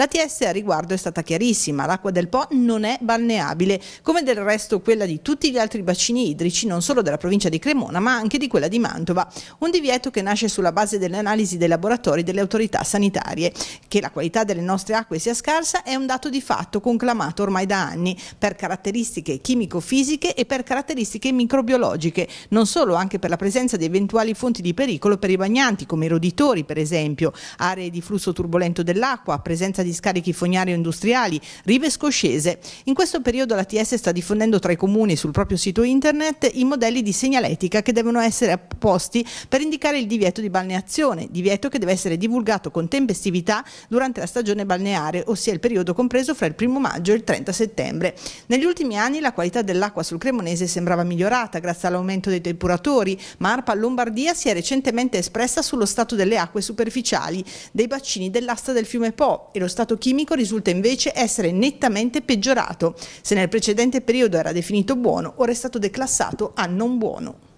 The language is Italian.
La TS a riguardo è stata chiarissima, l'acqua del Po non è balneabile, come del resto quella di tutti gli altri bacini idrici, non solo della provincia di Cremona, ma anche di quella di Mantova. Un divieto che nasce sulla base delle analisi dei laboratori delle autorità sanitarie. Che la qualità delle nostre acque sia scarsa è un dato di fatto conclamato ormai da anni, per caratteristiche chimico-fisiche e per caratteristiche microbiologiche, non solo anche per la presenza di eventuali fonti di pericolo per i bagnanti, come i roditori per esempio, aree di flusso turbolento dell'acqua, presenza di di scarichi fognari o industriali, rive scoscese. In questo periodo l'ATS sta diffondendo tra i comuni sul proprio sito internet i modelli di segnaletica che devono essere apposti per indicare il divieto di balneazione, divieto che deve essere divulgato con tempestività durante la stagione balneare, ossia il periodo compreso fra il 1 maggio e il 30 settembre. Negli ultimi anni la qualità dell'acqua sul Cremonese sembrava migliorata grazie all'aumento dei depuratori, ma ARPA Lombardia si è recentemente espressa sullo stato delle acque superficiali dei bacini dell'asta del fiume Po e lo stato chimico risulta invece essere nettamente peggiorato. Se nel precedente periodo era definito buono, ora è stato declassato a non buono.